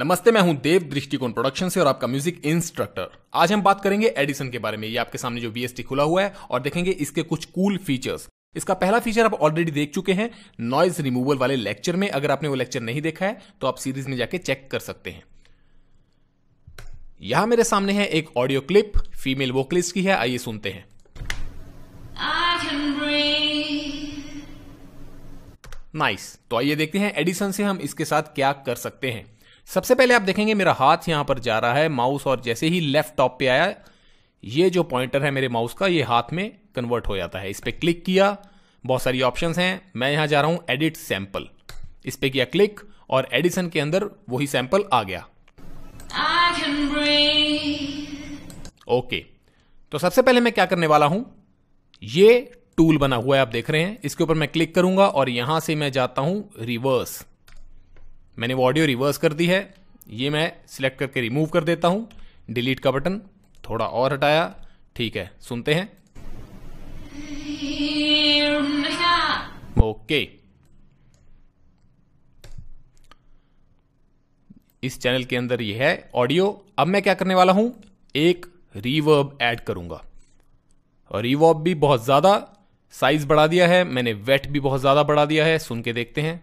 नमस्ते मैं हूं देव दृष्टिकोण प्रोडक्शन से और आपका म्यूजिक इंस्ट्रक्टर आज हम बात करेंगे एडिसन के बारे में ये आपके सामने जो बीएसटी खुला हुआ है और देखेंगे इसके कुछ कूल फीचर्स इसका पहला फीचर आप ऑलरेडी देख चुके हैं नॉइज रिमूवल वाले लेक्चर में अगर आपने वो लेक्चर नहीं देखा है तो आप सीरीज में जाके चेक कर सकते हैं यहां मेरे सामने है एक ऑडियो क्लिप फीमेल वोकलिस्ट की है आइए सुनते हैं नाइस nice. तो आइए देखते हैं एडिसन से हम इसके साथ क्या कर सकते हैं सबसे पहले आप देखेंगे मेरा हाथ यहां पर जा रहा है माउस और जैसे ही लेफ्ट टॉप पे आया ये जो पॉइंटर है मेरे माउस का ये हाथ में कन्वर्ट हो जाता है इस पर क्लिक किया बहुत सारी ऑप्शंस हैं मैं यहां जा रहा हूं एडिट सैंपल इस पर किया क्लिक और एडिसन के अंदर वही सैंपल आ गया ओके तो सबसे पहले मैं क्या करने वाला हूं ये टूल बना हुआ है आप देख रहे हैं इसके ऊपर मैं क्लिक करूंगा और यहां से मैं जाता हूं रिवर्स मैंने वो ऑडियो रिवर्स कर दी है ये मैं सिलेक्ट करके रिमूव कर देता हूं डिलीट का बटन थोड़ा और हटाया ठीक है सुनते हैं ओके okay. इस चैनल के अंदर यह है ऑडियो अब मैं क्या करने वाला हूं एक रिवर्ब ऐड करूंगा और रिवर्ब भी बहुत ज़्यादा साइज बढ़ा दिया है मैंने वेट भी बहुत ज़्यादा बढ़ा दिया है सुन के देखते हैं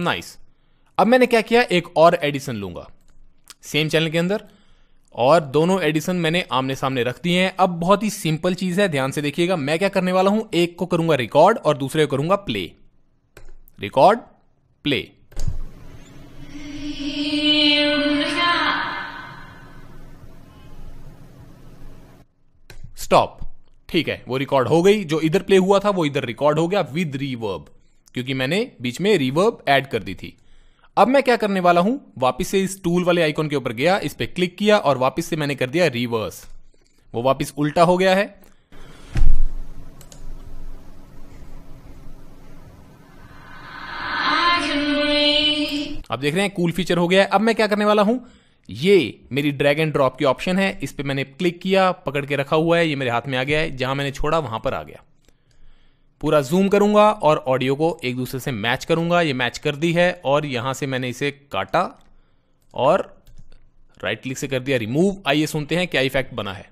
नाइस nice. अब मैंने क्या किया एक और एडिशन लूंगा सेम चैनल के अंदर और दोनों एडिशन मैंने आमने सामने रख दिए हैं अब बहुत ही सिंपल चीज है ध्यान से देखिएगा मैं क्या करने वाला हूं एक को करूंगा रिकॉर्ड और दूसरे को करूंगा प्ले रिकॉर्ड प्ले स्टॉप ठीक है वो रिकॉर्ड हो गई जो इधर प्ले हुआ था वो इधर रिकॉर्ड हो गया विद रिवर्ब क्योंकि मैंने बीच में रिवर्ब ऐड कर दी थी अब मैं क्या करने वाला हूं वापिस से इस टूल वाले आइकॉन के ऊपर गया इस पर क्लिक किया और वापिस से मैंने कर दिया रिवर्स वो वापिस उल्टा हो गया है अब देख रहे हैं कूल फीचर हो गया है अब मैं क्या करने वाला हूं ये मेरी ड्रैग एंड ड्रॉप की ऑप्शन है इस पर मैंने क्लिक किया पकड़ के रखा हुआ है ये मेरे हाथ में आ गया है जहां मैंने छोड़ा वहां पर आ गया पूरा जूम करूंगा और ऑडियो को एक दूसरे से मैच करूंगा ये मैच कर दी है और यहां से मैंने इसे काटा और राइट क्लिक से कर दिया रिमूव आइए सुनते हैं क्या इफेक्ट बना है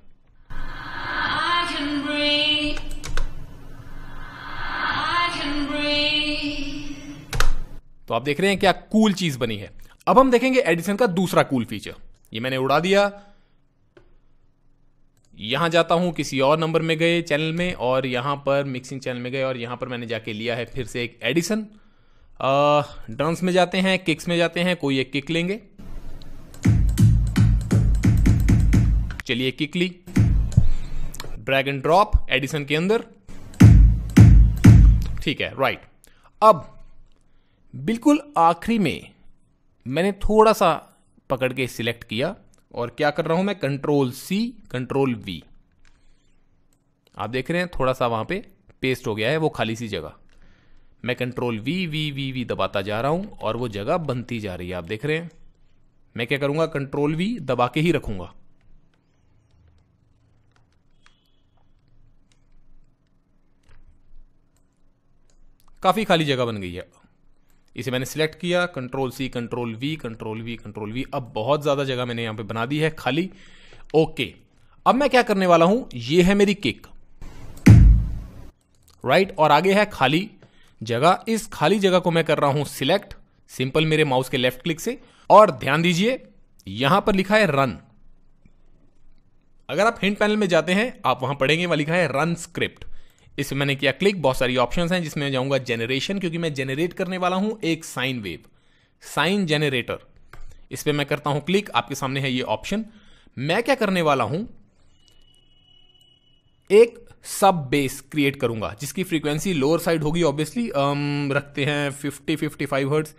तो आप देख रहे हैं क्या कूल चीज बनी है अब हम देखेंगे एडिसन का दूसरा कूल फीचर ये मैंने उड़ा दिया यहाँ जाता हूँ किसी और नंबर में गए चैनल में और यहाँ पर मिक्सिंग चैनल में गए और यहाँ पर मैंने जाके लिया है फिर से एक एडिसन ड्रम्स में जाते हैं किक्स में जाते हैं कोई एक किक लेंगे चलिए किक ली ड्रैग एंड ड्रॉप एडिसन के अंदर ठीक है राइट अब बिल्कुल आखिरी में मैंने थोड़ा सा पकड़ के सिलेक्ट किया और क्या कर रहा हूं मैं कंट्रोल सी कंट्रोल वी आप देख रहे हैं थोड़ा सा वहां पे पेस्ट हो गया है वो खाली सी जगह मैं control V V V V दबाता जा रहा हूं और वो जगह बनती जा रही है आप देख रहे हैं मैं क्या करूंगा कंट्रोल वी दबा के ही रखूंगा काफ़ी खाली जगह बन गई है इसे मैंने सिलेक्ट किया control C control V control V control V अब बहुत ज़्यादा जगह मैंने यहां पे बना दी है खाली ओके अब मैं क्या करने वाला हूं ये है मेरी किक राइट और आगे है खाली जगह इस खाली जगह को मैं कर रहा हूं सिलेक्ट सिंपल मेरे माउस के लेफ्ट क्लिक से और ध्यान दीजिए यहां पर लिखा है रन अगर आप हिंट पैनल में जाते हैं आप वहां पढ़ेंगे वहां लिखा है रन स्क्रिप्ट इस मैंने किया क्लिक बहुत सारी ऑप्शंस हैं जिसमें जाऊंगा जनरेशन क्योंकि मैं जनरेट करने वाला हूं एक साइन वेव साइन जनरेटर इस पर मैं करता हूं क्लिक आपके सामने है ये ऑप्शन मैं क्या करने वाला हूं एक सब बेस क्रिएट करूंगा जिसकी फ्रीक्वेंसी लोअर साइड होगी ऑब्वियसली um, रखते हैं 50 55 हर्ट्स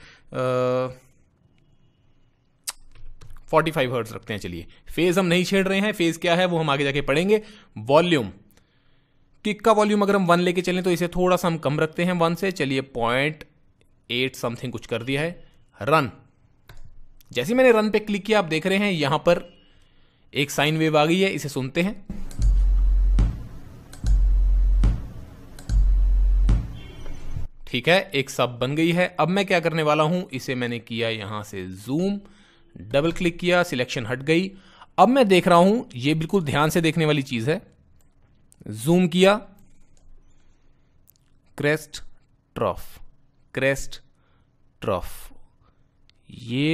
फोर्टी फाइव हर्ट्स रखते हैं चलिए फेज हम नहीं छेड़ रहे हैं फेज क्या है वो हम आगे जाके पढ़ेंगे वॉल्यूम किक का वॉल्यूम अगर हम वन लेके चलें तो इसे थोड़ा सा हम कम रखते हैं वन से चलिए पॉइंट एट समथिंग कुछ कर दिया है रन जैसे मैंने रन पे क्लिक किया आप देख रहे हैं यहां पर एक साइन वेव आ गई है इसे सुनते हैं ठीक है एक सब बन गई है अब मैं क्या करने वाला हूं इसे मैंने किया यहां से जूम डबल क्लिक किया सिलेक्शन हट गई अब मैं देख रहा हूं ये बिल्कुल ध्यान से देखने वाली चीज है जूम किया क्रेस्ट ट्रफ क्रेस्ट ट्रफ ये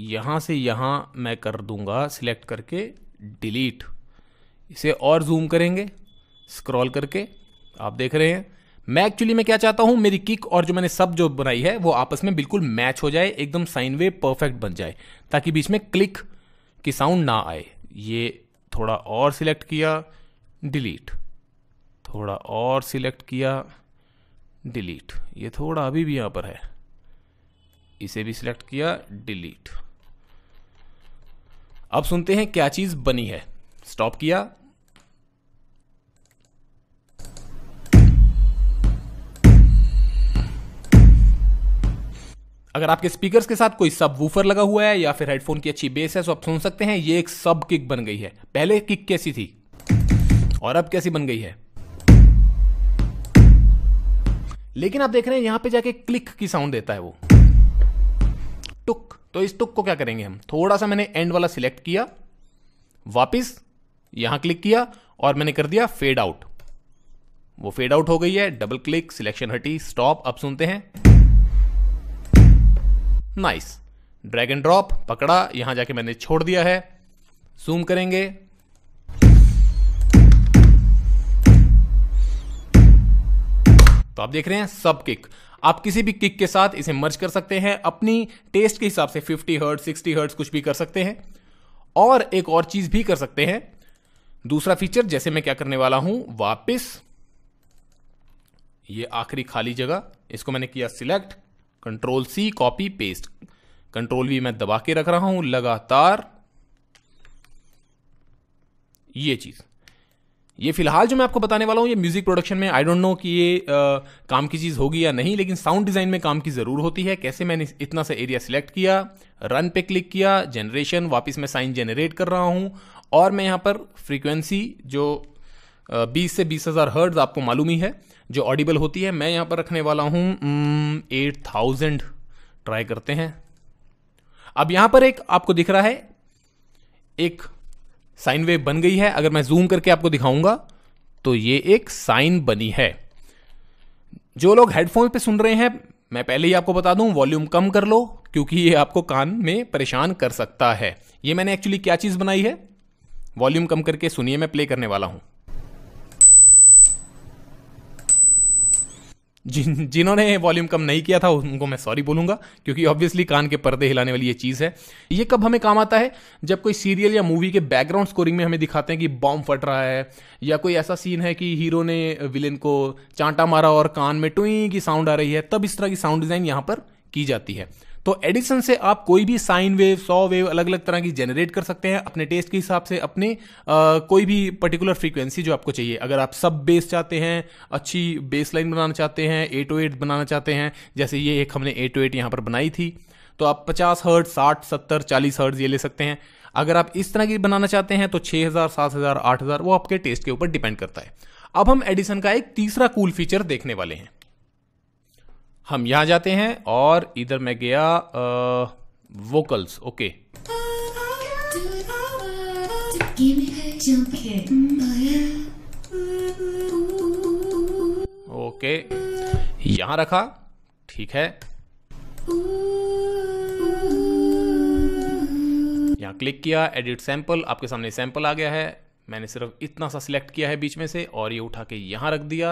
यहां से यहां मैं कर दूंगा सिलेक्ट करके डिलीट इसे और जूम करेंगे स्क्रॉल करके आप देख रहे हैं मैं एक्चुअली मैं क्या चाहता हूं मेरी किक और जो मैंने सब जो बनाई है वो आपस में बिल्कुल मैच हो जाए एकदम साइन वे परफेक्ट बन जाए ताकि बीच में क्लिक की साउंड ना आए ये थोड़ा और सिलेक्ट किया डिलीट थोड़ा और सिलेक्ट किया डिलीट ये थोड़ा अभी भी यहाँ पर है इसे भी सिलेक्ट किया डिलीट अब सुनते हैं क्या चीज़ बनी है स्टॉप किया अगर आपके स्पीकर्स के साथ कोई सब वूफर लगा हुआ है या फिर हेडफोन की अच्छी बेस है तो आप सुन सकते हैं ये एक सब किक बन गई है पहले किक कैसी थी और अब कैसी बन गई है लेकिन आप देख रहे हैं यहां पे जाके क्लिक की साउंड देता है वो टुक तो इस टुक को क्या करेंगे हम थोड़ा सा मैंने एंड वाला सिलेक्ट किया वापिस यहां क्लिक किया और मैंने कर दिया फेड आउट वो फेड आउट हो गई है डबल क्लिक सिलेक्शन हटी स्टॉप अब सुनते हैं नाइस ड्रैग एंड ड्रॉप पकड़ा यहां जाके मैंने छोड़ दिया है जूम करेंगे तो आप देख रहे हैं सब किक आप किसी भी किक के साथ इसे मर्ज कर सकते हैं अपनी टेस्ट के हिसाब से 50 हर्ट 60 हर्ट कुछ भी कर सकते हैं और एक और चीज़ भी कर सकते हैं दूसरा फीचर जैसे मैं क्या करने वाला हूं वापिस ये आखिरी खाली जगह इसको मैंने किया select control C copy paste control भी मैं दबा के रख रहा हूं लगातार ये चीज ये फिलहाल जो मैं आपको बताने वाला हूँ ये म्यूजिक प्रोडक्शन में आई डोंट नो कि ये आ, काम की चीज़ होगी या नहीं लेकिन साउंड डिज़ाइन में काम की ज़रूर होती है कैसे मैंने इतना सा एरिया सिलेक्ट किया रन पे क्लिक किया जनरेशन वापस मैं साइन जनरेट कर रहा हूँ और मैं यहाँ पर फ्रीक्वेंसी जो बीस से बीस हज़ार हर्ड आपको मालूम ही है जो ऑडिबल होती है मैं यहाँ पर रखने वाला हूँ एट थाउजेंड ट्राई करते हैं अब यहाँ पर एक आपको दिख रहा है एक साइन वेव बन गई है अगर मैं जूम करके आपको दिखाऊंगा तो ये एक साइन बनी है जो लोग हेडफोन पे सुन रहे हैं मैं पहले ही आपको बता दूं वॉल्यूम कम कर लो क्योंकि ये आपको कान में परेशान कर सकता है ये मैंने एक्चुअली क्या चीज़ बनाई है वॉल्यूम कम करके सुनिए मैं प्ले करने वाला हूं जिन जिन्होंने वॉल्यूम कम नहीं किया था उनको मैं सॉरी बोलूंगा क्योंकि ऑब्वियसली कान के पर्दे हिलाने वाली ये चीज़ है ये कब हमें काम आता है जब कोई सीरियल या मूवी के बैकग्राउंड स्कोरिंग में हमें दिखाते हैं कि बॉम्ब फट रहा है या कोई ऐसा सीन है कि हीरो ने विलेन को चांटा मारा और कान में टुई की साउंड आ रही है तब इस तरह की साउंड डिज़ाइन यहाँ पर की जाती है तो एडिसन से आप कोई भी साइन वेव सौ वेव अलग अलग तरह की जनरेट कर सकते हैं अपने टेस्ट के हिसाब से अपने आ, कोई भी पर्टिकुलर फ्रीक्वेंसी जो आपको चाहिए अगर आप सब बेस चाहते हैं अच्छी बेस लाइन बनाना चाहते हैं ए टू एट बनाना चाहते हैं जैसे ये एक हमने ए टू एट यहाँ पर बनाई थी तो आप पचास हर्ट साठ सत्तर चालीस हर्ट ये ले सकते हैं अगर आप इस तरह की बनाना चाहते हैं तो छः हज़ार सात हज़ार आठ हज़ार वो आपके टेस्ट के ऊपर डिपेंड करता है अब हम एडिसन का एक तीसरा कूल फीचर देखने वाले हैं हम यहां जाते हैं और इधर मैं गया वोकल्स ओके ओके यहां रखा ठीक है यहां क्लिक किया एडिट सैंपल आपके सामने सैंपल आ गया है मैंने सिर्फ इतना सा सिलेक्ट किया है बीच में से और ये उठा के यहां रख दिया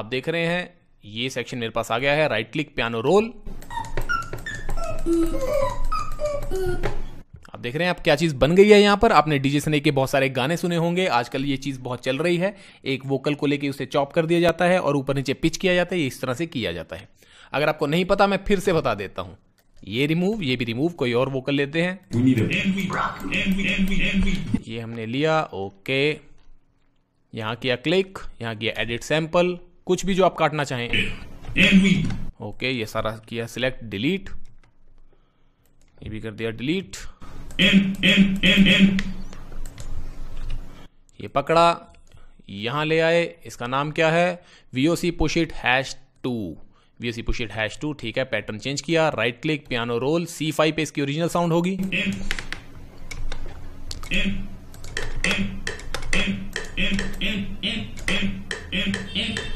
आप देख रहे हैं ये सेक्शन मेरे पास आ गया है राइट क्लिक पियानो रोल आप देख रहे हैं आप क्या चीज़ बन गई है यहां पर आपने डीजे सने के बहुत सारे गाने सुने होंगे आजकल ये चीज़ बहुत चल रही है एक वोकल को लेके उसे चॉप कर दिया जाता है और ऊपर नीचे पिच किया जाता है ये इस तरह से किया जाता है अगर आपको नहीं पता मैं फिर से बता देता हूं ये रिमूव ये भी रिमूव कोई और वोकल लेते हैं ये हमने लिया ओके यहाँ किया क्लिक यहां किया एडिट सैंपल कुछ भी जो आप काटना चाहें ओके ये सारा किया सिलेक्ट डिलीट ये भी कर दिया डिलीट ये पकड़ा यहां ले आए इसका नाम क्या है VOC C push it hash two VOC C push it hash two ठीक है पैटर्न चेंज किया right click piano roll C five पे इसकी ओरिजिनल साउंड होगी in, in, in, in, in, in, in, in.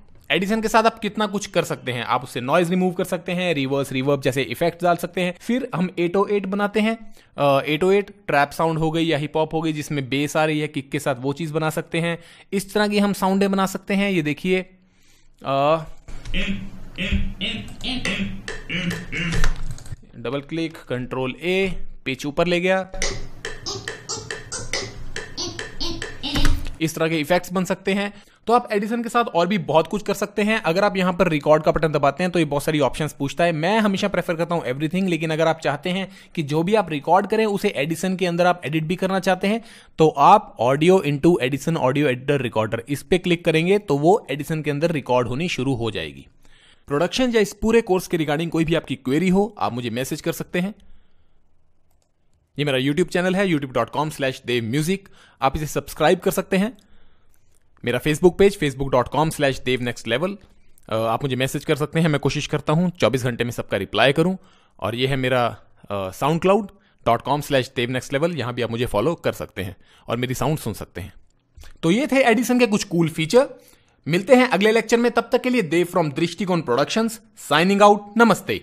Edison के साथ आप कितना कुछ कर सकते हैं आप उससे नॉइज रिमूव कर सकते हैं रिवर्स रिवर्ब जैसे इफेक्ट डाल सकते हैं फिर हम 808 बनाते हैं eight O eight trap sound हो गई या हिप हॉप हो गई जिसमें बेस आ रही है किक के साथ वो चीज़ बना सकते हैं इस तरह की हम साउंडे बना सकते हैं ये देखिए डबल क्लिक कंट्रोल ए पेच ऊपर ले गया इस तरह के इफेक्ट्स बन सकते हैं तो आप एडिसन के साथ और भी बहुत कुछ कर सकते हैं अगर आप यहां पर रिकॉर्ड का बटन दबाते हैं तो ये बहुत सारी ऑप्शन पूछता है मैं हमेशा प्रेफर करता हूं एवरीथिंग लेकिन अगर आप चाहते हैं कि जो भी आप रिकॉर्ड करें उसे एडिसन के अंदर आप एडिट भी करना चाहते हैं तो आप audio into Edison audio editor recorder इस पर क्लिक करेंगे तो वो एडिसन के अंदर रिकॉर्ड होनी शुरू हो जाएगी प्रोडक्शन या इस पूरे कोर्स के रिगार्डिंग कोई भी आपकी क्वेरी हो आप मुझे मैसेज कर सकते हैं ये मेरा यूट्यूब चैनल है YouTube dot com slash Dev music आप इसे सब्सक्राइब कर सकते हैं मेरा Facebook page Facebook dot com slash Dev next level आप मुझे मैसेज कर सकते हैं मैं कोशिश करता हूँ चौबीस घंटे में सबका रिप्लाई करूँ और ये है मेरा SoundCloud dot com slash Dev next level यहाँ भी आप मुझे फॉलो कर सकते हैं और मेरी साउंड सुन सकते हैं तो ये थे एडिसन के कुछ कूल फीचर मिलते हैं अगले लेक्चर में तब तक के लिए Dev from Drishtikon productions signing out नमस्ते